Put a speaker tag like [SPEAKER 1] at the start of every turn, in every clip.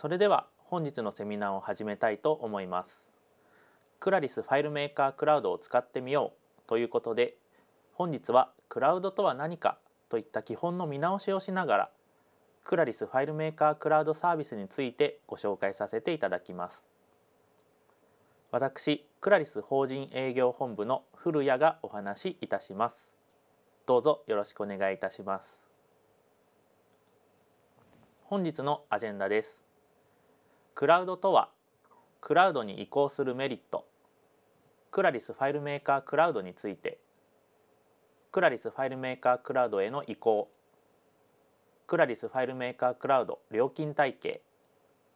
[SPEAKER 1] それでは本日のセミナーを始めたいと思います。クラリスファイルメーカークラウドを使ってみようということで本日はクラウドとは何かといった基本の見直しをしながらクラリスファイルメーカークラウドサービスについてご紹介させていただきます。私クラリス法人営業本部の古谷がお話しいたしますどうぞよろしくお願いいたします本日のアジェンダですクラウドとはクラウドに移行するメリットクラリスファイルメーカークラウドについてクラリスファイルメーカークラウドへの移行クラリスファイルメーカークラウド料金体系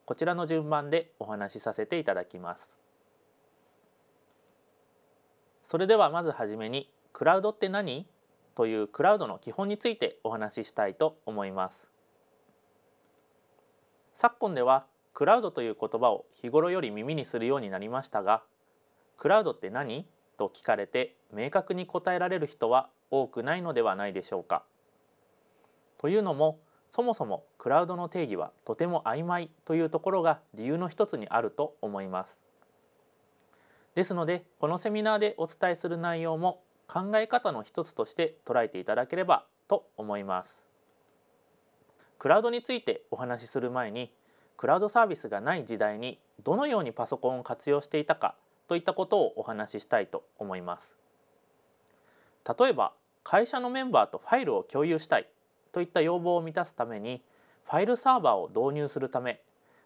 [SPEAKER 1] こちらの順番でお話しさせていただきますそれではまずはじめにクラウドって何というクラウドの基本についてお話ししたいと思います昨今ではクラウドという言葉を日頃より耳にするようになりましたがクラウドって何と聞かれて明確に答えられる人は多くないのではないでしょうか。というのもそもそもクラウドの定義はとても曖昧というところが理由の一つにあると思います。ですのでこのセミナーでお伝えする内容も考え方の一つとして捉えていただければと思います。クラウドについてお話しする前にクラウドサービスがない時代にどのようにパソコンを活用していたかといったことをお話ししたいと思います例えば会社のメンバーとファイルを共有したいといった要望を満たすためにファイルサーバーを導入するため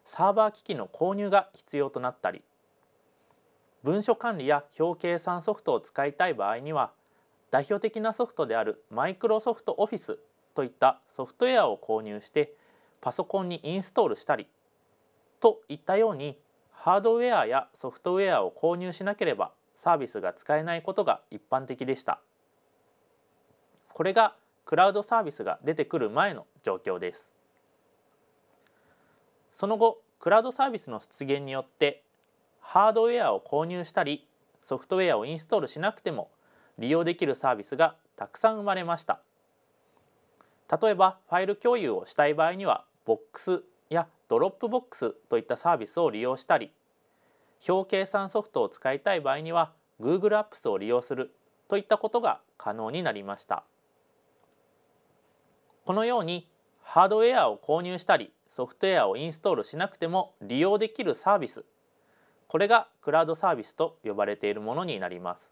[SPEAKER 1] サーバー機器の購入が必要となったり文書管理や表計算ソフトを使いたい場合には代表的なソフトであるマイクロソフトオフィスといったソフトウェアを購入してパソコンにインストールしたりといったようにハードウェアやソフトウェアを購入しなければサービスが使えないことが一般的でしたこれがクラウドサービスが出てくる前の状況ですその後クラウドサービスの出現によってハードウェアを購入したりソフトウェアをインストールしなくても利用できるサービスがたくさん生まれました例えばファイル共有をしたい場合にはボックスやドロップボックスといったサービスを利用したり表計算ソフトを使いたい場合には Google Apps を利用するといったことが可能になりましたこのようにハードウェアを購入したりソフトウェアをインストールしなくても利用できるサービスこれがクラウドサービスと呼ばれているものになります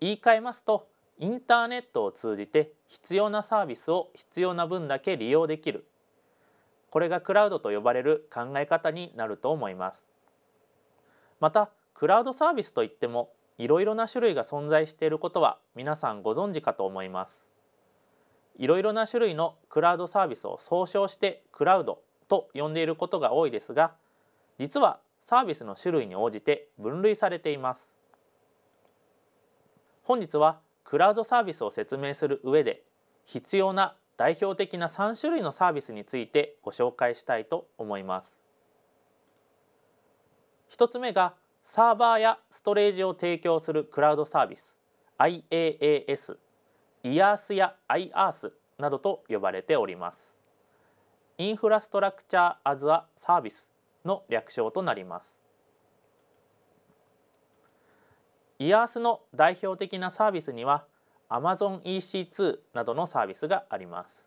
[SPEAKER 1] 言い換えますとインターネットを通じて必要なサービスを必要な分だけ利用できるこれがクラウドと呼ばれる考え方になると思いますまたクラウドサービスといってもいろいろな種類が存在していることは皆さんご存知かと思いますいろいろな種類のクラウドサービスを総称してクラウドと呼んでいることが多いですが実はサービスの種類に応じて分類されています本日はクラウドサービスを説明する上で必要な代表的な3種類のサービスについてご紹介したいと思います。1つ目がサーバーやストレージを提供するクラウドサービス IaaS、IaaS や IaaS などと呼ばれております。インフラストラクチャー・アズ・ア・サービスの略称となります。IaaS の代表的なサービスには Amazon EC2 などのサービスがあります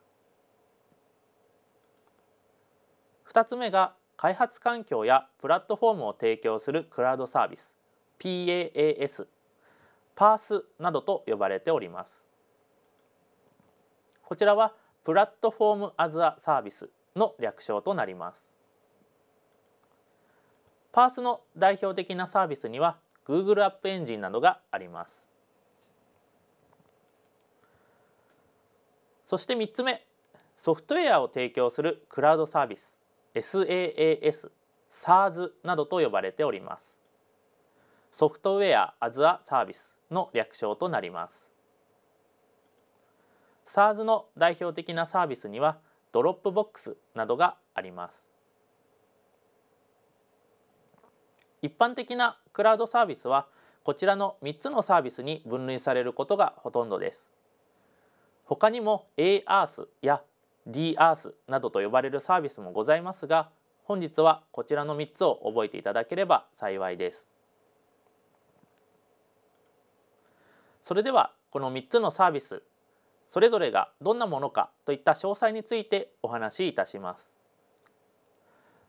[SPEAKER 1] 2つ目が開発環境やプラットフォームを提供するクラウドサービス PaaS パースなどと呼ばれておりますこちらはプラットフォームアズアサービスの略称となりますパースの代表的なサービスには Google アップエンジンなどがありますそして3つ目ソフトウェアを提供するクラウドサービス SaaS、SaaS などと呼ばれておりますソフトウェア・アズ・ア・サービスの略称となります SaaS の代表的なサービスにはドロップボックスなどがあります一般的なクラウドサービスはこちらの3つのサービスに分類されることがほとんどです他にも ARS や DRS などと呼ばれるサービスもございますが本日はこちらの3つを覚えていただければ幸いです。それではこの3つのサービスそれぞれがどんなものかといった詳細についてお話しいたします。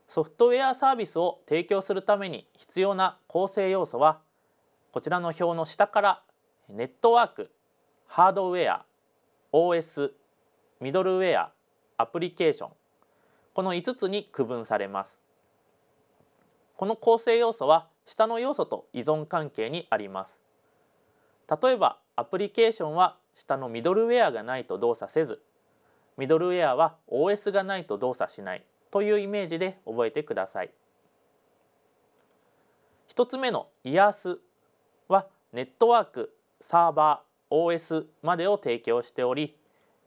[SPEAKER 1] ソフトウェアサービスを提供するために必要な構成要素はこちらの表の下からネットワークハードウェア OS ミドルウェアアプリケーションこの5つに区分されますこの構成要素は下の要素と依存関係にあります例えばアプリケーションは下のミドルウェアがないと動作せずミドルウェアは OS がないと動作しないというイメージで覚えてください1つ目のイヤースはネットワークサーバー、OS までを提供しており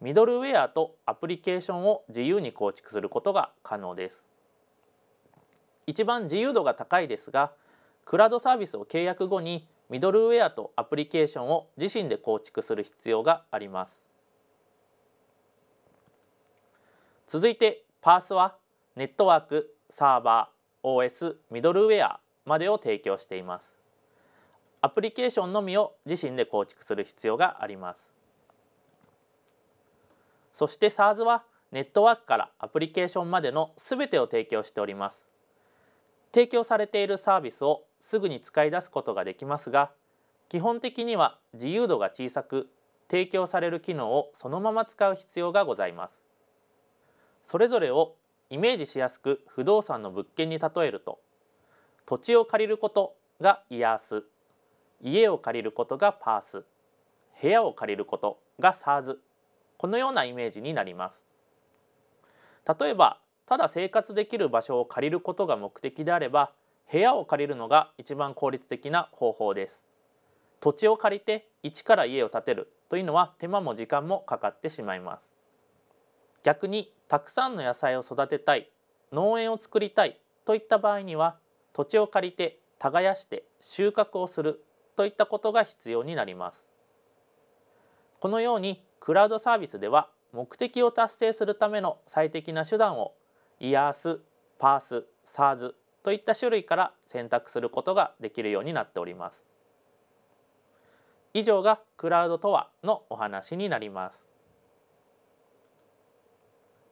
[SPEAKER 1] ミドルウェアとアプリケーションを自由に構築することが可能です一番自由度が高いですがクラウドサービスを契約後にミドルウェアとアプリケーションを自身で構築する必要があります続いてパースはネットワークサーバー OS ミドルウェアまでを提供していますアプリケーションのみを自身で構築する必要があります。そして SARS はネットワークからアプリケーションまでの全てを提供しております。提供されているサービスをすぐに使い出すことができますが基本的には自由度が小さく提供される機能をそのまま使う必要がございます。それぞれをイメージしやすく不動産の物件に例えると土地を借りることがイヤース家を借りることがパース部屋を借りることがサーズこのようなイメージになります例えばただ生活できる場所を借りることが目的であれば部屋を借りるのが一番効率的な方法です土地を借りて一から家を建てるというのは手間も時間もかかってしまいます逆にたくさんの野菜を育てたい農園を作りたいといった場合には土地を借りて耕して収穫をするといったことが必要になります。このようにクラウドサービスでは目的を達成するための最適な手段をイヤース、パース、サーズといった種類から選択することができるようになっております。以上がクラウドとはのお話になります。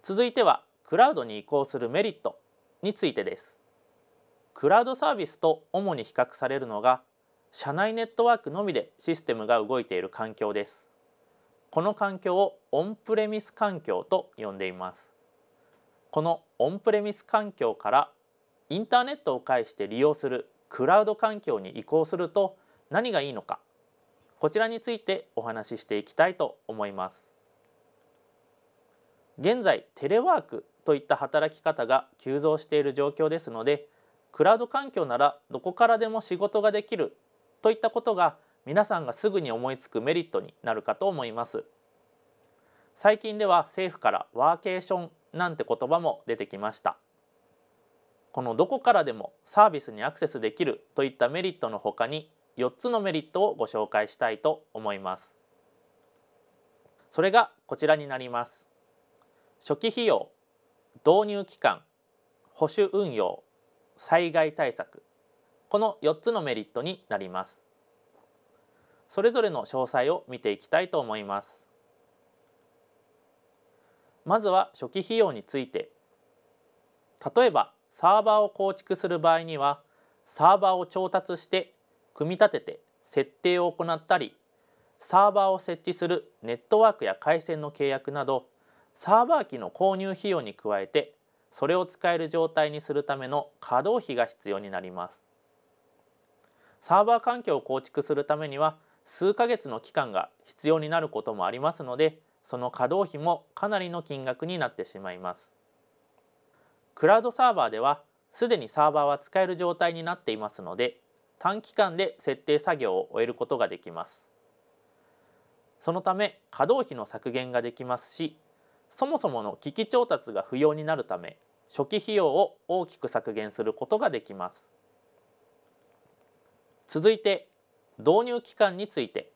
[SPEAKER 1] 続いてはクラウドに移行するメリットについてです。クラウドサービスと主に比較されるのが社内ネットワークのみでシステムが動いている環境です。この環境をオンプレミス環境と呼んでいます。このオンプレミス環境からインターネットを介して利用するクラウド環境に移行すると何がいいのかこちらについてお話ししていきたいと思います現在テレワークといった働き方が急増している状況ですのでクラウド環境ならどこからでも仕事ができるといったことが皆さんがすぐに思いつくメリットになるかと思います最近では政府からワーケーションなんて言葉も出てきましたこのどこからでもサービスにアクセスできるといったメリットのほかに4つのメリットをご紹介したいと思いますそれがこちらになります初期費用導入期間保守運用災害対策この4つのメリットになりますそれぞれの詳細を見ていきたいと思いますまずは初期費用について例えばサーバーを構築する場合にはサーバーを調達して組み立てて設定を行ったりサーバーを設置するネットワークや回線の契約などサーバー機の購入費用に加えてそれを使える状態にするための稼働費が必要になりますサーバー環境を構築するためには数ヶ月の期間が必要になることもありますのでその稼働費もかなりの金額になってしまいますクラウドサーバーではすでにサーバーは使える状態になっていますので短期間で設定作業を終えることができますそのため稼働費の削減ができますしそもそもの機器調達が不要になるため初期費用を大きく削減することができます続いて導入期間について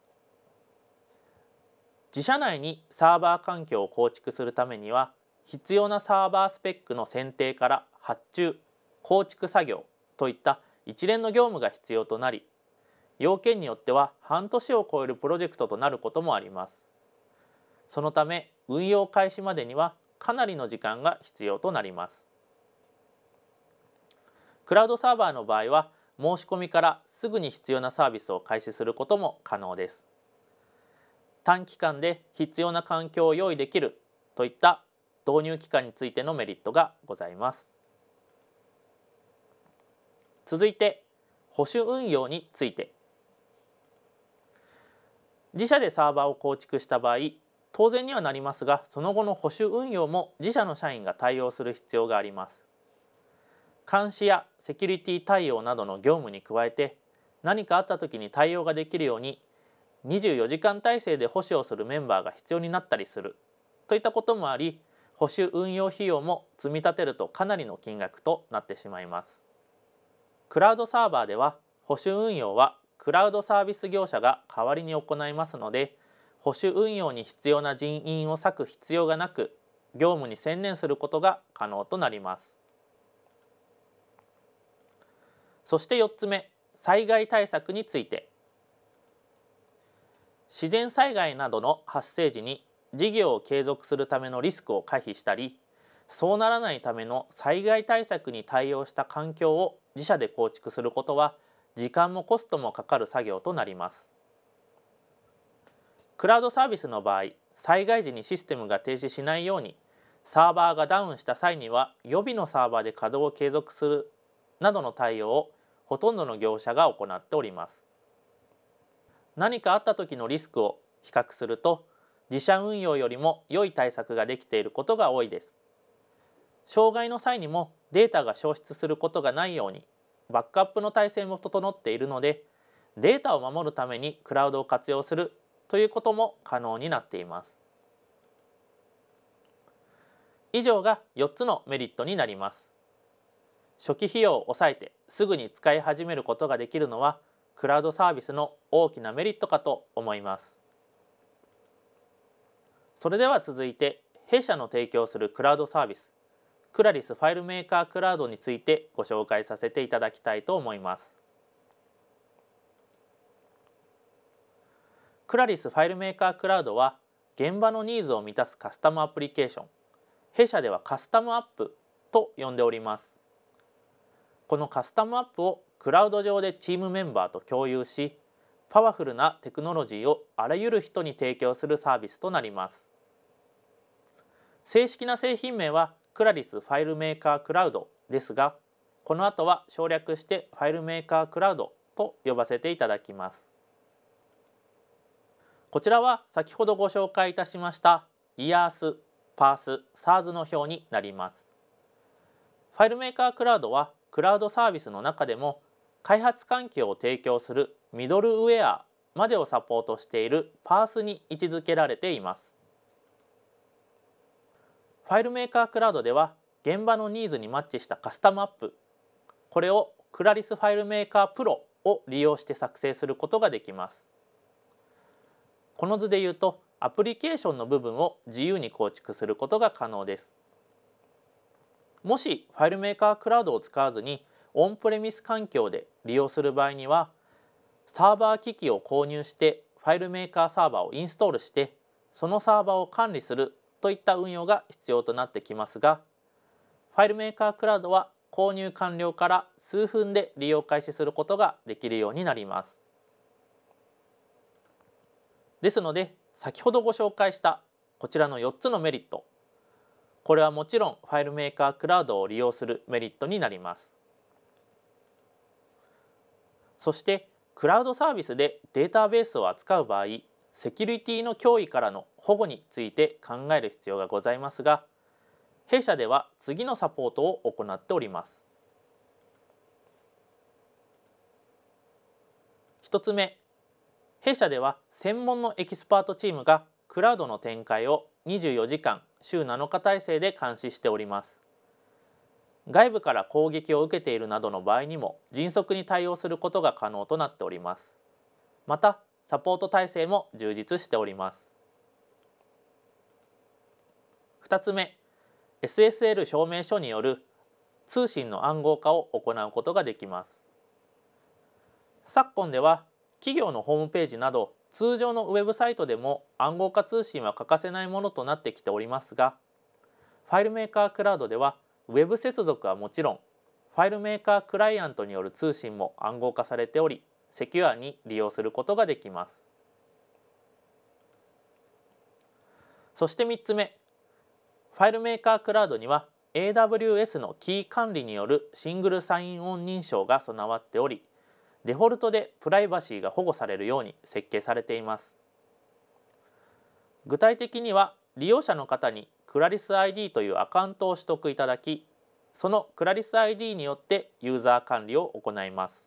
[SPEAKER 1] 自社内にサーバー環境を構築するためには必要なサーバースペックの選定から発注構築作業といった一連の業務が必要となり要件によっては半年を超えるプロジェクトとなることもありますそのため運用開始までにはかなりの時間が必要となりますクラウドサーバーの場合は申し込みからすぐに必要なサービスを開始することも可能です短期間で必要な環境を用意できるといった導入期間についてのメリットがございます続いて保守運用について自社でサーバーを構築した場合当然にはなりますがその後の保守運用も自社の社員が対応する必要があります監視やセキュリティ対応などの業務に加えて何かあった時に対応ができるように24時間体制で保守をするメンバーが必要になったりするといったこともあり保守運用費用も積み立てるとかなりの金額となってしまいます。クラウドサーバーでは保守運用はクラウドサービス業者が代わりに行いますので保守運用に必要な人員を割く必要がなく業務に専念することが可能となります。そして4つ目災害対策について自然災害などの発生時に事業を継続するためのリスクを回避したりそうならないための災害対策に対応した環境を自社で構築することは時間もコストもかかる作業となります。クラウドサービスの場合災害時にシステムが停止しないようにサーバーがダウンした際には予備のサーバーで稼働を継続するなどの対応をほとんどの業者が行っております何かあった時のリスクを比較すると自社運用よりも良い対策ができていることが多いです障害の際にもデータが消失することがないようにバックアップの体制も整っているのでデータを守るためにクラウドを活用するということも可能になっています以上が4つのメリットになります初期費用を抑えてすぐに使い始めることができるのはクラウドサービスの大きなメリットかと思いますそれでは続いて弊社の提供するクラウドサービスクラリスファイルメーカークラウドについてご紹介させていただきたいと思いますクラリスファイルメーカークラウドは現場のニーズを満たすカスタムアプリケーション弊社ではカスタムアップと呼んでおりますこのカスタムアップをクラウド上でチームメンバーと共有しパワフルなテクノロジーをあらゆる人に提供するサービスとなります正式な製品名はクラリスファイルメーカークラウドですがこの後は省略してファイルメーカークラウドと呼ばせていただきますこちらは先ほどご紹介いたしましたイヤース、パース、サーズの表になりますファイルメーカークラウドはクラウドサービスの中でも開発環境を提供するミドルウェアまでをサポートしているパースに位置づけられていますファイルメーカークラウドでは現場のニーズにマッチしたカスタムアップこれをクラリスファイルメーカープロを利用して作成することができますこの図で言うとアプリケーションの部分を自由に構築することが可能ですもしファイルメーカークラウドを使わずにオンプレミス環境で利用する場合にはサーバー機器を購入してファイルメーカーサーバーをインストールしてそのサーバーを管理するといった運用が必要となってきますがファイルメーカークラウドは購入完了から数分で利用開始することができるようになります。ですので先ほどご紹介したこちらの4つのメリットこれはもちろんファイルメーカークラウドを利用するメリットになります。そしてクラウドサービスでデータベースを扱う場合セキュリティの脅威からの保護について考える必要がございますが弊社では次のサポートを行っております。1つ目弊社では専門のエキスパートチームがクラウドの展開を24時間週7日体制で監視しております外部から攻撃を受けているなどの場合にも迅速に対応することが可能となっておりますまたサポート体制も充実しております2つ目 SSL 証明書による通信の暗号化を行うことができます昨今では企業のホームページなど通常のウェブサイトでも暗号化通信は欠かせないものとなってきておりますがファイルメーカークラウドではウェブ接続はもちろんファイルメーカークライアントによる通信も暗号化されておりセキュアに利用することができますそして3つ目ファイルメーカークラウドには AWS のキー管理によるシングルサインオン認証が備わっておりデフォルトでプライバシーが保護されるように設計されています具体的には利用者の方にクラリス ID というアカウントを取得いただきそのクラリス ID によってユーザー管理を行います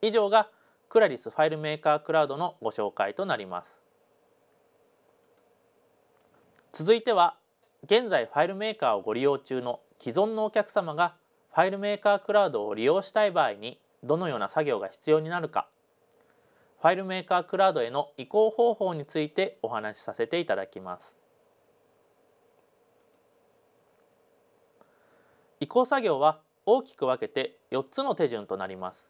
[SPEAKER 1] 以上がクラリスファイルメーカークラウドのご紹介となります続いては現在ファイルメーカーをご利用中の既存のお客様がファイルメーカークラウドを利用したい場合にどのような作業が必要になるかファイルメーカークラウドへの移行方法についてお話しさせていただきます移行作業は大きく分けて4つの手順となります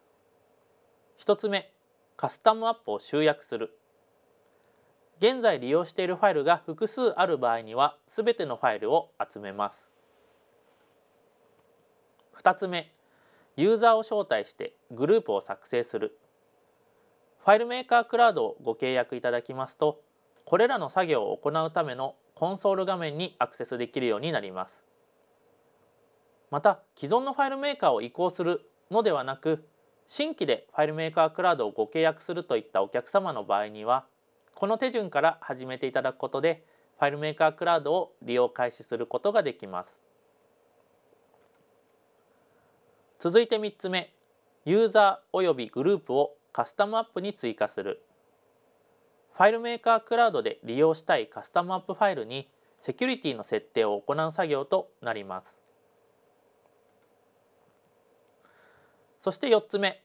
[SPEAKER 1] 1つ目カスタムアップを集約する現在利用しているファイルが複数ある場合にはすべてのファイルを集めます2つ目ユーザーを招待してグループを作成するファイルメーカークラウドをご契約いただきますとこれらの作業を行うためのコンソール画面にアクセスできるようになりますまた既存のファイルメーカーを移行するのではなく新規でファイルメーカークラウドをご契約するといったお客様の場合にはこの手順から始めていただくことでファイルメーカークラウドを利用開始することができます続いて3つ目ユーザー及びグループをカスタムアップに追加するファイルメーカークラウドで利用したいカスタムアップファイルにセキュリティの設定を行う作業となりますそして4つ目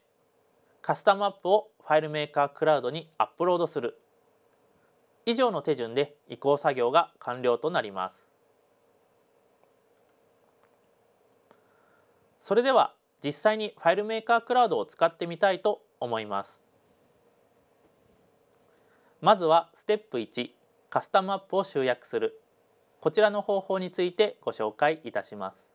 [SPEAKER 1] カスタムアップをファイルメーカークラウドにアップロードする以上の手順で移行作業が完了となりますそれでは実際にファイルメーカークラウドを使ってみたいと思いますまずはステップ1カスタムアップを集約するこちらの方法についてご紹介いたします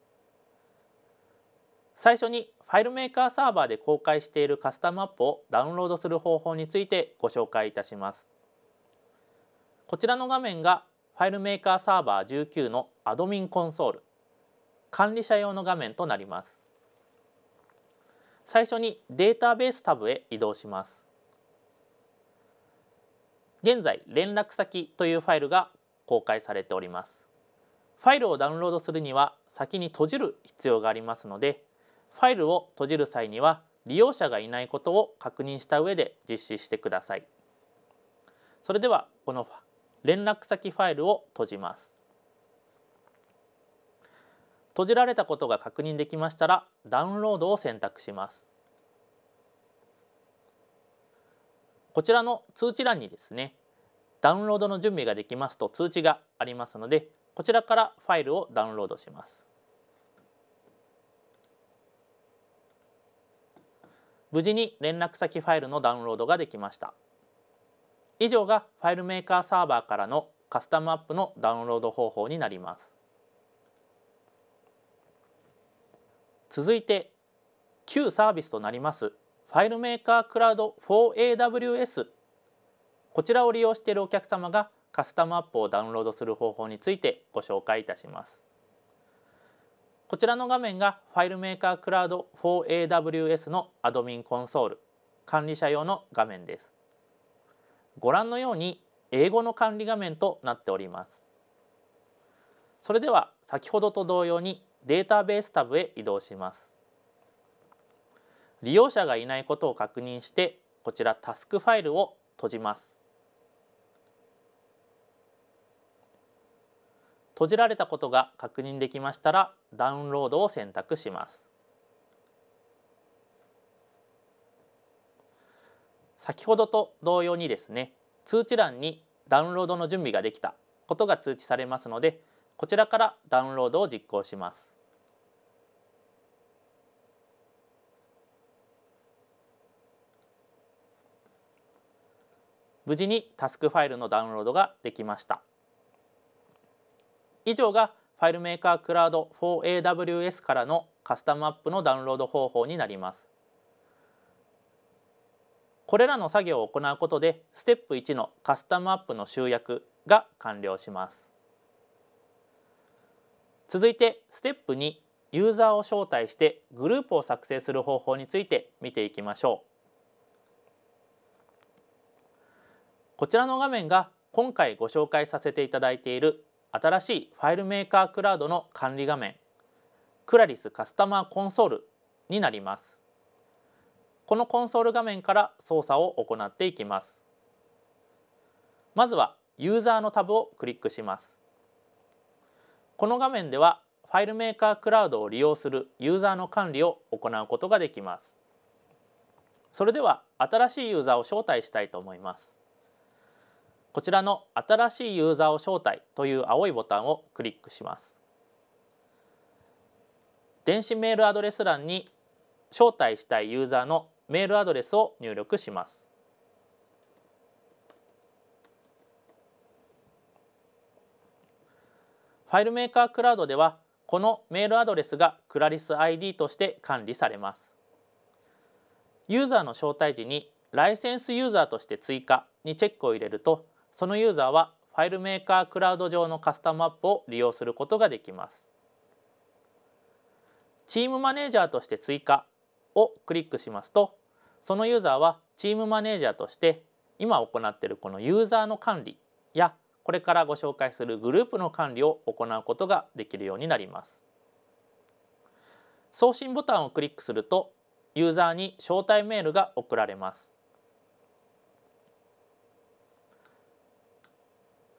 [SPEAKER 1] 最初にファイルメーカーサーバーで公開しているカスタムアップをダウンロードする方法についてご紹介いたしますこちらの画面がファイルメーカーサーバー19のアドミンコンソール管理者用の画面となります最初にデータベースタブへ移動します。現在連絡先というファイルが公開されております。ファイルをダウンロードするには先に閉じる必要がありますのでファイルを閉じる際には利用者がいないことを確認した上で実施してください。それではこの連絡先ファイルを閉じます。閉じられたことが確認できましたらダウンロードを選択しますこちらの通知欄にですねダウンロードの準備ができますと通知がありますのでこちらからファイルをダウンロードします無事に連絡先ファイルのダウンロードができました以上がファイルメーカーサーバーからのカスタムアップのダウンロード方法になります続いて旧サービスとなりますファイルメーカークラウド 4AWS こちらを利用しているお客様がカスタムアップをダウンロードする方法についてご紹介いたしますこちらの画面がファイルメーカークラウド 4AWS のアドミンコンソール管理者用の画面ですご覧のように英語の管理画面となっておりますそれでは先ほどと同様にデータベースタブへ移動します。利用者がいないことを確認してこちらタスクファイルを閉じます。閉じられたことが確認できましたらダウンロードを選択します。先ほどと同様にですね通知欄にダウンロードの準備ができたことが通知されますのでこちらからダウンロードを実行します。無事にタスクファイルのダウンロードができました以上がファイルメーカークラウド 4AWS からのカスタムアップのダウンロード方法になりますこれらの作業を行うことでステップ1のカスタムアップの集約が完了します続いてステップ2ユーザーを招待してグループを作成する方法について見ていきましょうこちらの画面が今回ご紹介させていただいている新しいファイルメーカークラウドの管理画面クラリスカスタマーコンソールになりますこのコンソール画面から操作を行っていきますまずはユーザーのタブをクリックしますこの画面ではファイルメーカークラウドを利用するユーザーの管理を行うことができますそれでは新しいユーザーを招待したいと思いますこちらの新しいユーザーを招待という青いボタンをクリックします。電子メールアドレス欄に招待したいユーザーのメールアドレスを入力します。ファイルメーカークラウドではこのメールアドレスがクラリス ID として管理されます。ユーザーの招待時にライセンスユーザーとして追加にチェックを入れるとそのユーザーはファイルメーカークラウド上のカスタムアップを利用することができます。チームマネージャーとして追加をクリックしますとそのユーザーはチームマネージャーとして今行っているこのユーザーの管理やこれからご紹介するグループの管理を行うことができるようになります送信ボタンをクリックするとユーザーに招待メールが送られます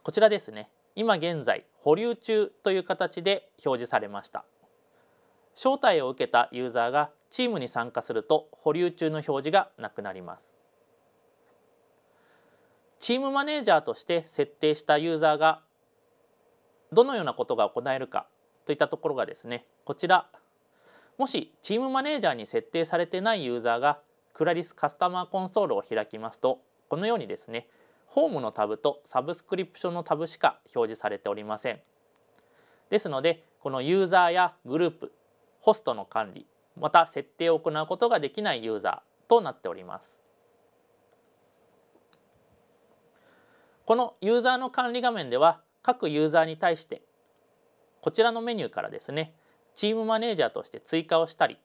[SPEAKER 1] こちらですね今現在保留中という形で表示されました招待を受けたユーザーがチームに参加すると保留中の表示がなくなりますチームマネージャーとして設定したユーザーがどのようなことが行えるかといったところがですねこちらもしチームマネージャーに設定されてないユーザーがクラリスカスタマーコンソールを開きますとこのようにですねホームのタブとサブスクリプションのタブしか表示されておりません。ですのでこのユーザーやグループホストの管理また設定を行うことができないユーザーとなっております。このユーザーの管理画面では各ユーザーに対してこちらのメニューからですねチームマネージャーとして追加をしたり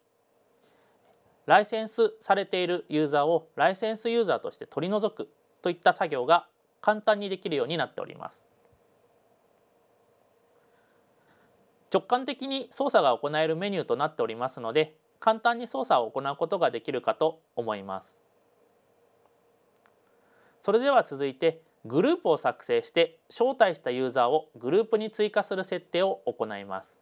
[SPEAKER 1] ライセンスされているユーザーをライセンスユーザーとして取り除くといった作業が簡単にできるようになっております直感的に操作が行えるメニューとなっておりますので簡単に操作を行うことができるかと思いますそれでは続いてグループを作成して招待したユーザーをグループに追加する設定を行います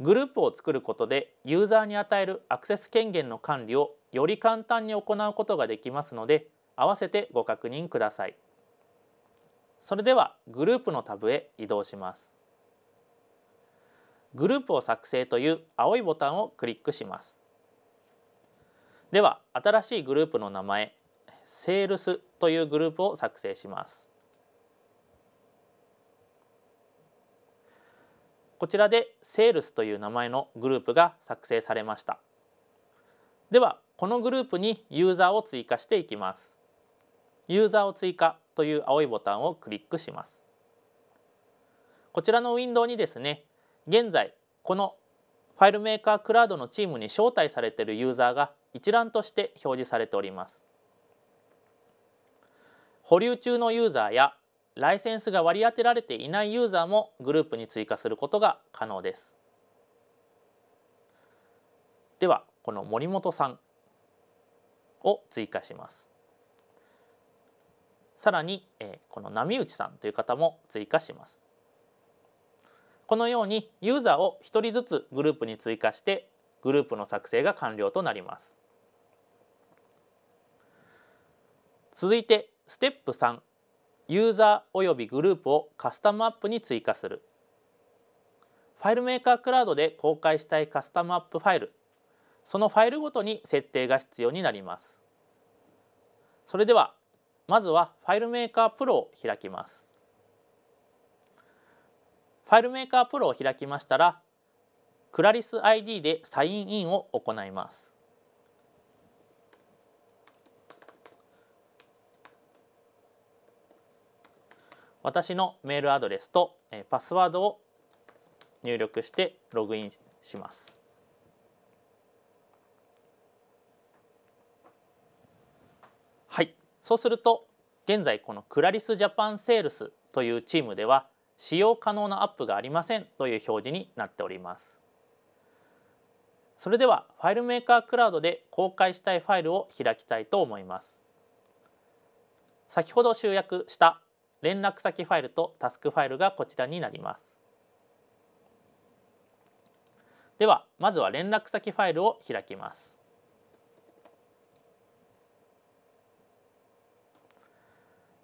[SPEAKER 1] グループを作ることでユーザーに与えるアクセス権限の管理をより簡単に行うことができますので合わせてご確認くださいそれではグループのタブへ移動しますグループを作成という青いボタンをクリックしますでは新しいグループの名前セールスというグループを作成しますこちらでセールスという名前のグループが作成されましたではこのグループにユーザーを追加していきます。ユーザーを追加という青いボタンをクリックします。こちらのウィンドウにですね、現在このファイルメーカークラウドのチームに招待されているユーザーが一覧として表示されております。保留中のユーザーやライセンスが割り当てられていないユーザーもグループに追加することが可能です。ではこの森本さんを追加します。さらに、えこの波内さんという方も追加します。このようにユーザーを1人ずつグループに追加してグループの作成が完了となります。続いてステップ3ユーザーおよびグループをカスタムアップに追加するファイルメーカークラウドで公開したいカスタムアップファイルそのファイルごとに設定が必要になります。それではまずはファイルメーカープロを開きます。ファイルメーカープロを開きましたらクラリス ID でサインインを行います。私のメールアドレスとパスワードを入力してログインします。そうすると現在このクラリスジャパンセールスというチームでは使用可能なアップがありませんという表示になっております。それではファイルメーカークラウドで公開したいファイルを開きたいと思います。先ほど集約した連絡先ファイルとタスクファイルがこちらになります。ではまずは連絡先ファイルを開きます。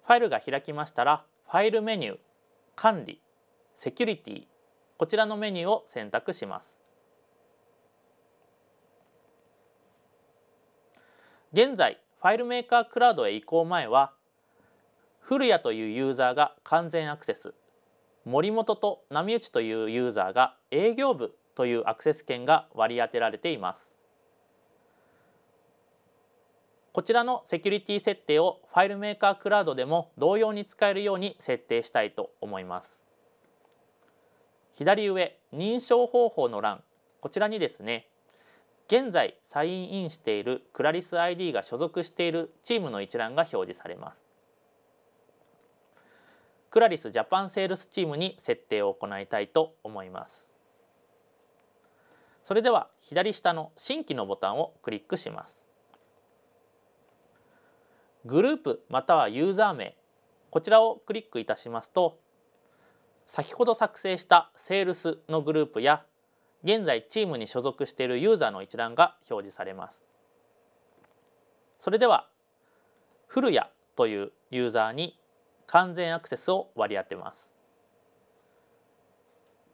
[SPEAKER 1] ファイルが開きましたらファイルメニュー管理セキュリティこちらのメニューを選択します現在ファイルメーカークラウドへ移行前は古谷というユーザーが完全アクセス森本と波打というユーザーが営業部というアクセス権が割り当てられていますこちらのセキュリティ設定をファイルメーカークラウドでも同様に使えるように設定したいと思います。左上認証方法の欄こちらにですね現在サインインしているクラリス ID が所属しているチームの一覧が表示されます。クラリスジャパンセールスチームに設定を行いたいと思います。それでは左下の新規のボタンをクリックします。グループまたはユーザー名こちらをクリックいたしますと先ほど作成したセールスのグループや現在チームに所属しているユーザーの一覧が表示されますそれでは古谷というユーザーに完全アクセスを割り当てます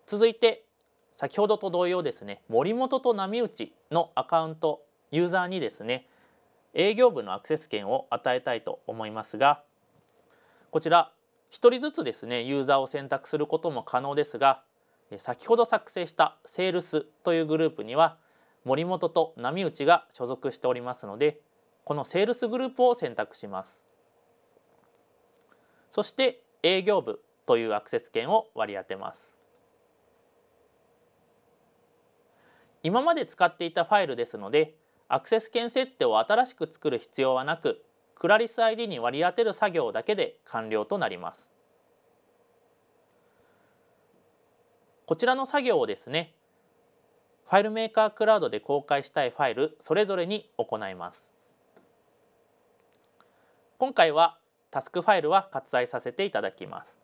[SPEAKER 1] 続いて先ほどと同様ですね森本と波打ちのアカウントユーザーにですね営業部のアクセス権を与えたいと思いますがこちら1人ずつですねユーザーを選択することも可能ですが先ほど作成したセールスというグループには森本と波打ちが所属しておりますのでこのセールスグループを選択しますそして営業部というアクセス権を割り当てます今まで使っていたファイルですのでアクセス権設定を新しく作る必要はなくクラリス ID に割り当てる作業だけで完了となります。こちらの作業をですねファイルメーカークラウドで公開したいファイルそれぞれに行います。今回はタスクファイルは割愛させていただきます。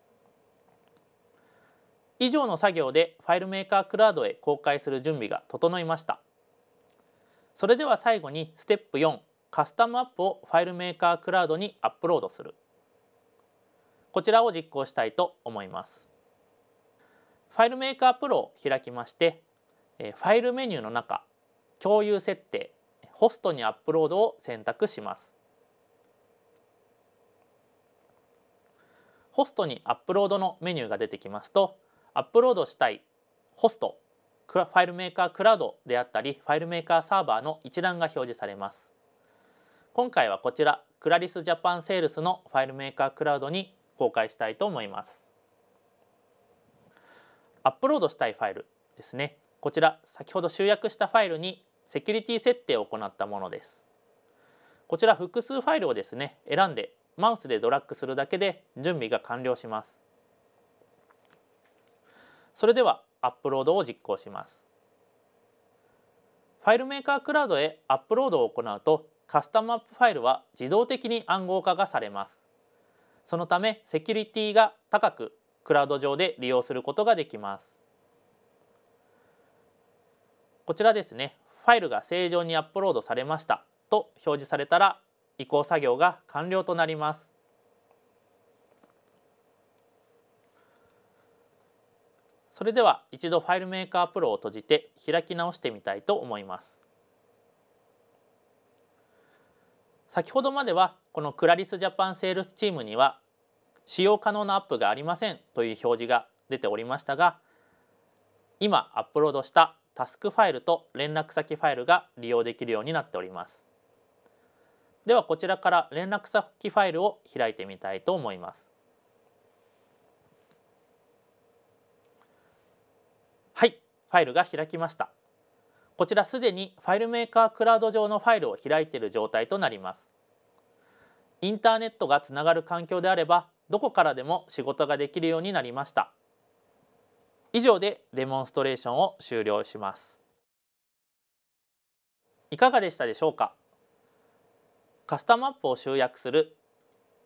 [SPEAKER 1] 以上の作業でファイルメーカークラウドへ公開する準備が整いました。それでは最後にステップ4カスタムアップをファイルメーカークラウドにアップロードするこちらを実行したいと思いますファイルメーカープロを開きましてファイルメニューの中共有設定ホストにアップロードを選択しますホストにアップロードのメニューが出てきますとアップロードしたいホストファイルメーカークラウドであったりファイルメーカーサーバーの一覧が表示されます今回はこちらクラリスジャパンセールスのファイルメーカークラウドに公開したいと思いますアップロードしたいファイルですねこちら先ほど集約したファイルにセキュリティ設定を行ったものですこちら複数ファイルをですね選んでマウスでドラッグするだけで準備が完了しますそれではアップロードを実行します。ファイルメーカークラウドへアップロードを行うとカスタムアップファイルは自動的に暗号化がされます。そのためセキュリティが高くクラウド上で利用することができます。こちらですね、ファイルが正常にアップロードされましたと表示されたら移行作業が完了となります。それでは一度ファイルメーカープロを閉じて開き直してみたいと思います。先ほどまではこのクラリスジャパンセールスチームには使用可能なアップがありませんという表示が出ておりましたが今アップロードしたタスクファイルと連絡先ファイルが利用できるようになっておりますではこちらから連絡先ファイルを開いてみたいと思いますファイルが開きました。こちらすでにファイルメーカークラウド上のファイルを開いている状態となります。インターネットがつながる環境であればどこからでも仕事ができるようになりました。以上でデモンストレーションを終了します。いかがでしたでしょうかカスタムアップを集約する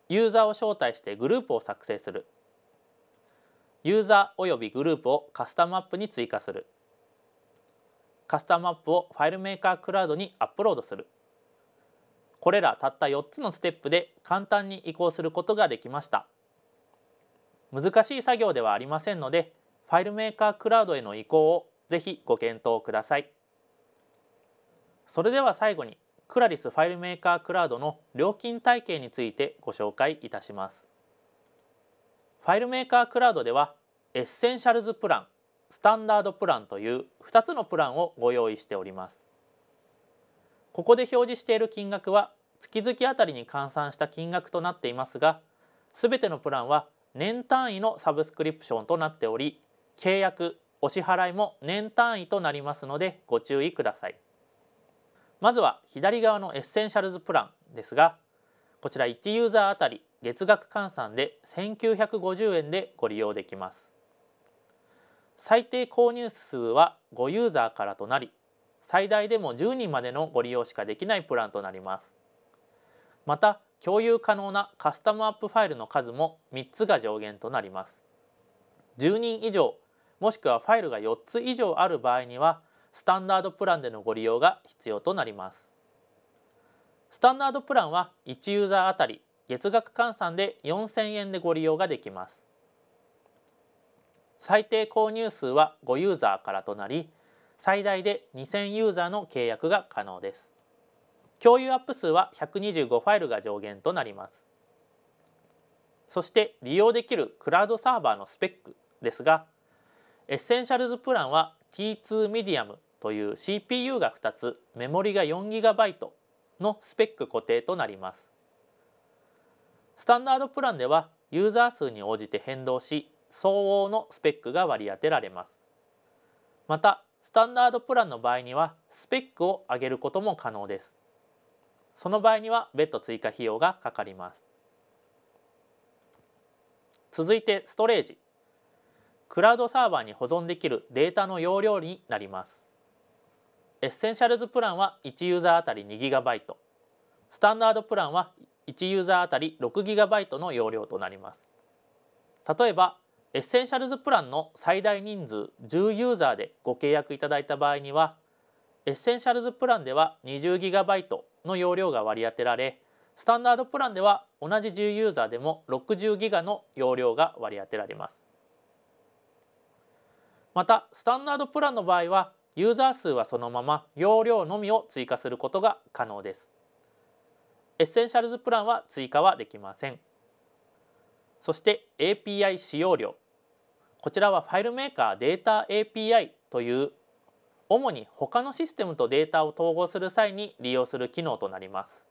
[SPEAKER 1] ユーザーを招待してグループを作成するユーザーおよびグループをカスタムアップに追加するカスタムアップをファイルメーカークラウドにアップロードするこれらたった4つのステップで簡単に移行することができました難しい作業ではありませんのでファイルメーカークラウドへの移行をぜひご検討くださいそれでは最後にクラリスファイルメーカークラウドの料金体系についてご紹介いたしますファイルメーカークラウドではエッセンシャルズプランスタンダードプランという2つのプランをご用意しております。ここで表示している金額は月々あたりに換算した金額となっていますが全てのプランは年単位のサブスクリプションとなっており契約お支払いも年単位となりますのでご注意くださいまずは左側のエッセンシャルズプランですがこちら1ユーザーあたり月額換算で1950円でご利用できます最低購入数は5ユーザーからとなり最大でも10人までのご利用しかできないプランとなりますまた共有可能なカスタムアップファイルの数も3つが上限となります10人以上もしくはファイルが4つ以上ある場合にはスタンダードプランでのご利用が必要となりますスタンダードプランは1ユーザーあたり月額換算で4000円でご利用ができます最低購入数は5ユーザーからとなり最大で2000ユーザーの契約が可能です共有アップ数は125ファイルが上限となりますそして利用できるクラウドサーバーのスペックですがエッセンシャルズプランは T2 ミディアムという CPU が2つメモリが 4GB のスペック固定となりますスタンダードプランではユーザー数に応じて変動し相応のスペックが割り当てられますまたスタンダードプランの場合にはスペックを上げることも可能ですその場合には別途追加費用がかかります続いてストレージクラウドサーバーに保存できるデータの容量になりますエッセンシャルズプランは1ユーザーあたり 2GB スタンダードプランは1ユーザーあたり 6GB の容量となります例えばエッセンシャルズプランの最大人数10ユーザーでご契約いただいた場合にはエッセンシャルズプランでは 20GB の容量が割り当てられスタンダードプランでは同じ10ユーザーでも 60GB の容量が割り当てられますまたスタンダードプランの場合はユーザー数はそのまま容量のみを追加することが可能ですエッセンシャルズプランは追加はできませんそして API 使用量こちらはファイルメーカーデータ API という主に他のシステムとデータを統合する際に利用する機能となります。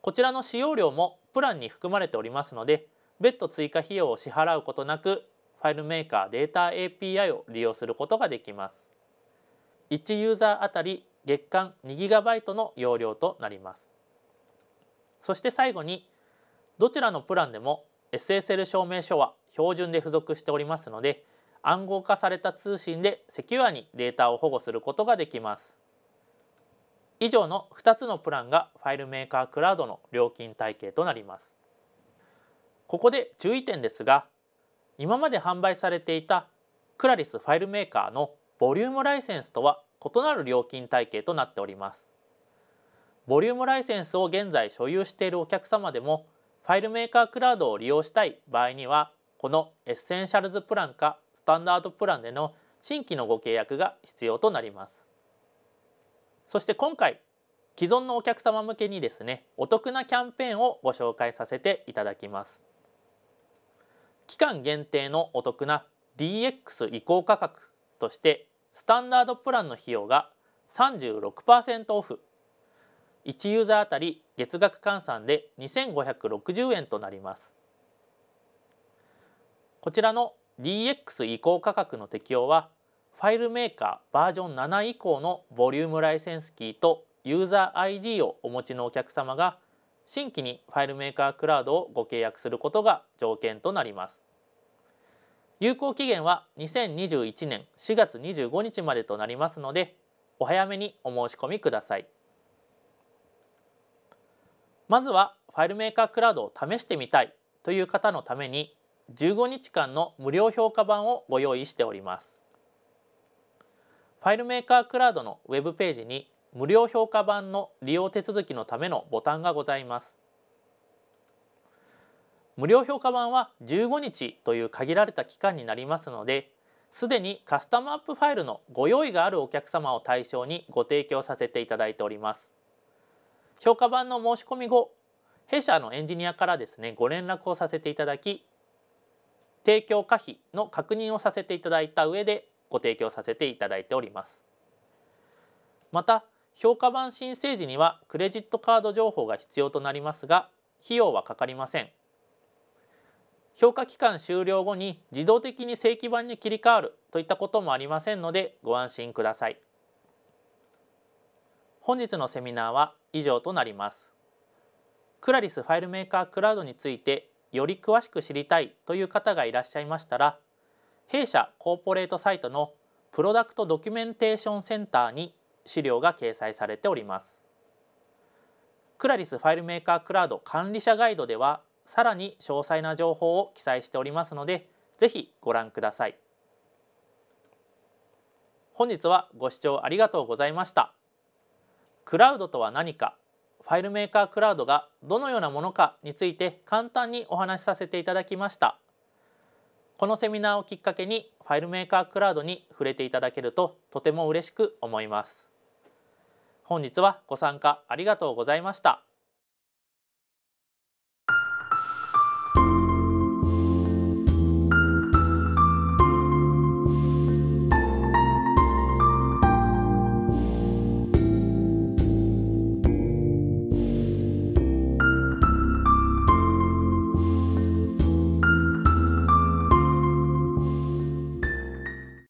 [SPEAKER 1] こちらの使用量もプランに含まれておりますので別途追加費用を支払うことなくファイルメーカーデータ API を利用することができます。1ユーザーあたり月間 2GB の容量となります。そして最後にどちらのプランでも SSL 証明書は標準で付属しておりますので暗号化された通信でセキュアにデータを保護することができます以上の2つのプランがファイルメーカークラウドの料金体系となりますここで注意点ですが今まで販売されていたクラリスファイルメーカーのボリュームライセンスとは異なる料金体系となっておりますボリュームライセンスを現在所有しているお客様でもファイルメーカークラウドを利用したい場合にはこのエッセンシャルズプランかスタンダードプランでの新規のご契約が必要となりますそして今回既存のお客様向けにですねお得なキャンペーンをご紹介させていただきます期間限定のお得な DX 移行価格としてスタンダードプランの費用が36%オフ1ユーザーあたり月額換算で2560円となりますこちらの DX 移行価格の適用はファイルメーカーバージョン7以降のボリュームライセンスキーとユーザー ID をお持ちのお客様が新規にファイルメーカークラウドをご契約することが条件となります。有効期限は2021年4月25日までとなりますのでお早めにお申し込みください。まずはファイルメーカークラウドを試してみたいという方のために15日間の無料評価版をご用意しております。ファイルメーカークラウドのウェブページに無料評価版の利用手続きのためのボタンがございます。無料評価版は15日という限られた期間になりますので、すでにカスタムアップファイルのご用意があるお客様を対象にご提供させていただいております。評価版の申し込み後弊社のエンジニアからですねご連絡をさせていただき提供可否の確認をさせていただいた上でご提供させていただいております。また評価版申請時にはクレジットカード情報が必要となりますが費用はかかりません。評価期間終了後に自動的に正規版に切り替わるといったこともありませんのでご安心ください。本日のセミナーは以上となりますクラリスファイルメーカークラウドについてより詳しく知りたいという方がいらっしゃいましたら弊社コーポレートサイトのプロダクトドキュメンテーションセンターに資料が掲載されておりますクラリスファイルメーカークラウド管理者ガイドではさらに詳細な情報を記載しておりますのでぜひご覧ください本日はご視聴ありがとうございました。クラウドとは何かファイルメーカークラウドがどのようなものかについて簡単にお話しさせていただきましたこのセミナーをきっかけにファイルメーカークラウドに触れていただけるととても嬉しく思います本日はご参加ありがとうございました